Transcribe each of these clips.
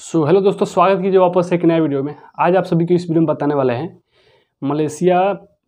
सो so, hello दोस्तों स्वागत कीजिए वापस एक नया वीडियो में आज आप सभी को इस वीडियो में बताने वाले हैं मलेशिया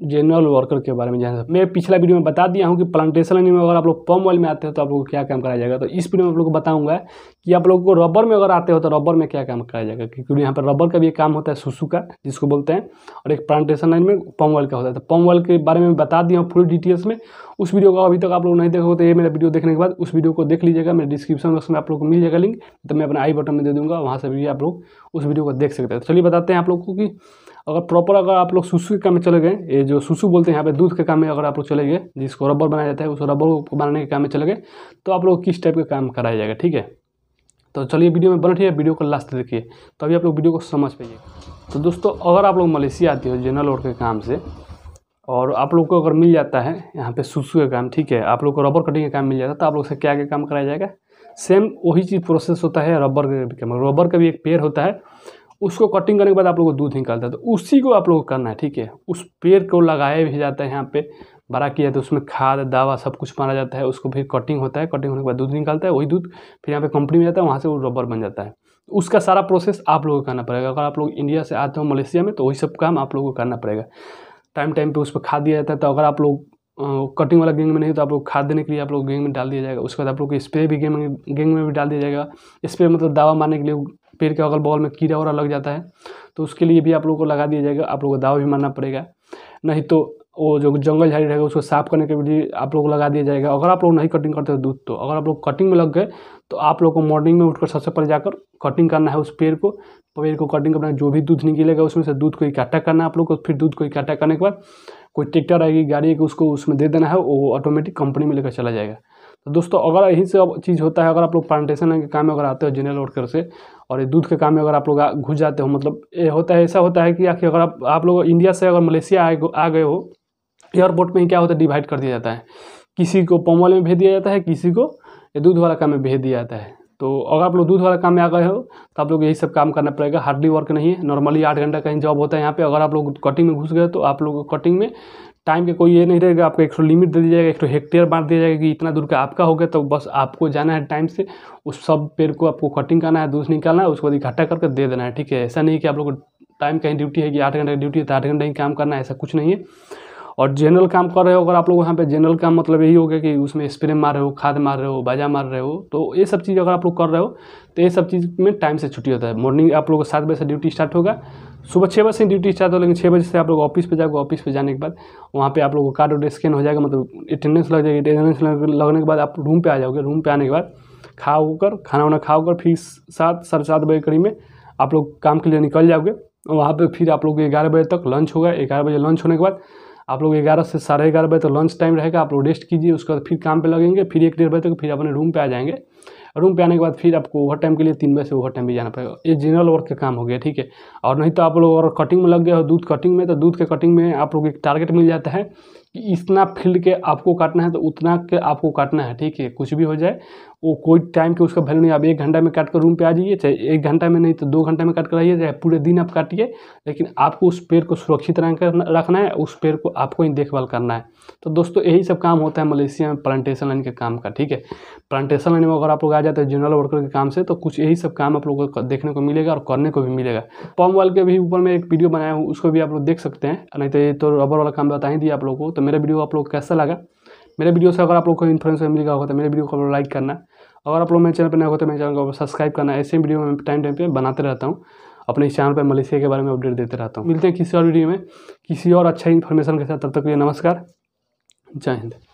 जनरल वर्कर के बारे में जाना मैं पिछला वीडियो में बता दिया हूँ कि प्लांटेशन लाइन में अगर आप लोग पम ऑयल में आते हो तो आप लोग को क्या काम कराया जाएगा तो इस वीडियो में आप लोग को बताऊंगा कि आप लोग को रबर में अगर आते हो तो रबर में क्या काम कराया जाएगा क्योंकि यहाँ पर रबर का भी एक काम होता है सुसु का जिसको बोलते हैं और एक प्लांटेशन लाइन में पम ऑयल का होता है तो पम ऑयल के बारे में बता दिया हूँ फुल डिटेल्स में उस वीडियो का अभी तक आप लोग नहीं देखोगे तो ये मेरा वीडियो देखने के बाद उस वीडियो को देख लीजिएगा मेरे डिस्क्रिप्शन बॉक्स में आप लोग को मिल जाएगा लिंक तो मैं अपना आई बटन में दे दूँगा वहाँ से भी आप लोग उस वीडियो को देख सकते हैं तो चलिए बताते हैं आप लोग को कि अगर प्रॉपर अगर आप लोग सुसु के काम में चले गए ये जो सुसु बोलते हैं यहाँ पे दूध के काम में अगर आप लोग चले गए जिसको रबर बनाया जाता है उस रबर को बनाने के काम में चले गए तो आप लोग किस टाइप का काम कराया जाएगा ठीक है तो चलिए वीडियो में बन रही वीडियो को लास्ट देखिए तो अभी आप लोग वीडियो को समझ पाइए तो दोस्तों अगर आप लोग मलेशिया आती हो जनरल रोड के काम से और आप लोग को अगर मिल जाता है यहाँ पे सुसु का काम ठीक है आप लोग को रबर कटिंग का काम मिल जाता है तो आप लोग से क्या क्या काम कराया जाएगा सेम वही चीज़ प्रोसेस होता है रबर का भी काम रबर का भी एक पेड़ होता है उसको कटिंग करने के बाद आप लोग को दूध निकलता है तो उसी को आप लोग को करना है ठीक है उस पेड़ को लगाया भी जाता है यहाँ पे बड़ा किया जाता तो है उसमें खाद दवा सब कुछ मारा जाता है उसको फिर कटिंग होता है कटिंग होने के बाद दूध निकलता है वही दूध फिर यहाँ पे कंपनी में जाता है वहाँ से वो रबर बन जाता है उसका सारा प्रोसेस आप लोगों को करना पड़ेगा अगर आप लोग इंडिया से आते हो मलेशिया में तो वही सब काम आप लोगों को करना पड़ेगा टाइम टाइम पर उस पर खाद दिया जाता है तो अगर आप लोग कटिंग वाला गेंग में नहीं तो आप लोग खाद देने के लिए आप लोग गेंग में डाल दिया जाएगा उसके बाद आप लोग स्प्रे भी गेंग में गेंग में भी डाल दिया जाएगा स्प्रे मतलब दवा मारने के लिए पेड़ के अगल बगल में कीड़ा वगैरह लग जाता है तो उसके लिए भी आप लोगों को लगा दिया जाएगा आप लोगों को दावा भी मानना पड़ेगा नहीं तो वो जो जंगल झाड़ी रहेगा उसको साफ करने के लिए आप लोग को लगा दिया जाएगा अगर आप लोग नहीं कटिंग करते दूध तो अगर आप लोग कटिंग में लग गए तो आप लोग को मॉर्निंग में उठकर सबसे पहले जाकर कटिंग करना है उस पेड़ को पेड़ को कटिंग करना है जो भी दूध निकलेगा उसमें से दूध को इकट्ठा करना है आप लोग को फिर दूध को इकट्ठा करने के बाद कोई ट्रैक्टर आएगी गाड़ी आएगी उसको उसमें दे देना है वो ऑटोमेटिक कंपनी में लेकर चला जाएगा तो दोस्तों अगर यही से चीज़ होता है अगर आप लोग प्लांटेशन के काम में अगर आते हो जनरल वर्कर से और ये दूध के काम में अगर आप लोग घुस जाते हो मतलब ये होता है ऐसा होता है कि आखिर अगर आप आप लोग इंडिया से अगर मलेशिया आ गए हो एयरपोर्ट में क्या होता है डिवाइड कर दिया जाता है किसी को पॉमल में भेज दिया जाता है किसी को ये दूध वाला काम में भेज दिया जाता है तो अगर आप लोग दूध वाला काम में आ गए हो तो आप लोग यही सब काम करना पड़ेगा हार्डली वर्क नहीं है नॉर्मली आठ घंटा कहीं जॉब होता है यहाँ पे अगर आप लोग कटिंग में घुस गए तो आप लोग कटिंग में टाइम के कोई ये नहीं रहेगा आपको एक लिमिट दे दिया जाएगा एक हेक्टेयर बांट दिया जाएगा कि इतना दूर का आपका होगा तो बस आपको जाना है टाइम से उस सब पेड़ को आपको कटिंग करना है दूध निकालना है उसको इकट्ठा करके दे देना है ठीक है ऐसा नहीं कि आप लोग को टाइम कहीं ड्यूटी है कि आठ घंटे की ड्यूटी है तो आठ घंटे ही काम करना है ऐसा कुछ नहीं है और जनरल काम कर रहे हो अगर आप लोग यहाँ पे जनरल काम मतलब यही हो गया कि उसमें स्प्रे मार रहे हो खाद मार रहे हो बाजा मार रहे हो तो ये सब चीज़ अगर आप लोग कर रहे हो तो ये सब चीज़ में टाइम से छुट्टी होता है मॉर्निंग आप लोग को सात बजे से ड्यूटी स्टार्ट होगा सुबह छः बजे से ड्यूटी स्टार्ट हो लेकिन छः बजे से आप लोग ऑफिस पर जाओगे ऑफिस पर जाने के बाद वहाँ पर आप लोग को कार्ड वोड स्कैन हो जाएगा मतलब अटेंडेंस लग जाएगी अटेंडेंस लगने के बाद आप रूम पे आ जाओगे रूम पे आने के बाद खा होकर खाना वाना खा होकर फिर सात साढ़े सात बजे करीब में आप लोग काम के लिए निकल जाओगे वहाँ पर फिर आप लोग ग्यारह बजे तक लंच होगा ग्यारह बजे लंच होने के बाद आप लोग ग्यारह से साढ़े ग्यारह बजे तक लंच टाइम रहेगा आप लोग रेस्ट कीजिए उसके बाद फिर काम पे लगेंगे फिर एक डेढ़ बजे तक फिर अपने रूम पे आ जाएंगे रूम पे आने के बाद फिर आपको ओवर टाइम के लिए तीन बजे से ओवर टाइम भी जाना पड़ेगा ये जनरल वर्क का काम हो गया ठीक है और नहीं तो आप लोग अगर कटिंग में लग गए हो दूध कटिंग में तो दूध के कटिंग में आप लोग एक टारगेट मिल जाता है कि इतना फील्ड के आपको काटना है तो उतना के आपको काटना है ठीक है कुछ भी हो जाए वो कोई टाइम के उसका वैल्यू नहीं आप एक घंटा में काट कर रूम पे आ जाइए चाहे एक घंटा में नहीं तो दो घंटा में काट कर आइए चाहे पूरे दिन आप काटिए लेकिन आपको उस पेड़ को सुरक्षित रखना है उस पेड़ को आपको ही देखभाल करना है तो दोस्तों यही सब काम होता है मलेशिया में प्लांटेशन लाइन के काम का ठीक है प्लांटेशन लाइन में अगर आप लोग कहा जाता है जनरल वर्कर के काम से तो कुछ यही सब काम आप लोगों को देखने को मिलेगा और करने को भी मिलेगा पम्प वाल के भी ऊपर मैं एक वीडियो बनाया हूँ उसको भी आप लोग देख सकते हैं नहीं तो ये तो रबर वाला काम बता ही दिया आप लोग को तो मेरा वीडियो आप लोग कैसा लगा मेरे वीडियो से अगर आप लोग को इन्फ्लुएंस मिलेगा होगा तो मेरे वीडियो को लाइक करना अगर आप लोग मेरे चैनल पर नहीं होते मेरे चैनल को सब्सक्राइब करना ऐसे ही वीडियो मैं टाइम टाइम पर बनाते रहता हूँ अपने इस चैनल पर मलेशिया के बारे में अपडेट देते रहता हूँ मिलते हैं किसी और वीडियो में किसी और अच्छा इन्फॉर्मेशन के साथ तब तक के लिए नमस्कार जय हिंद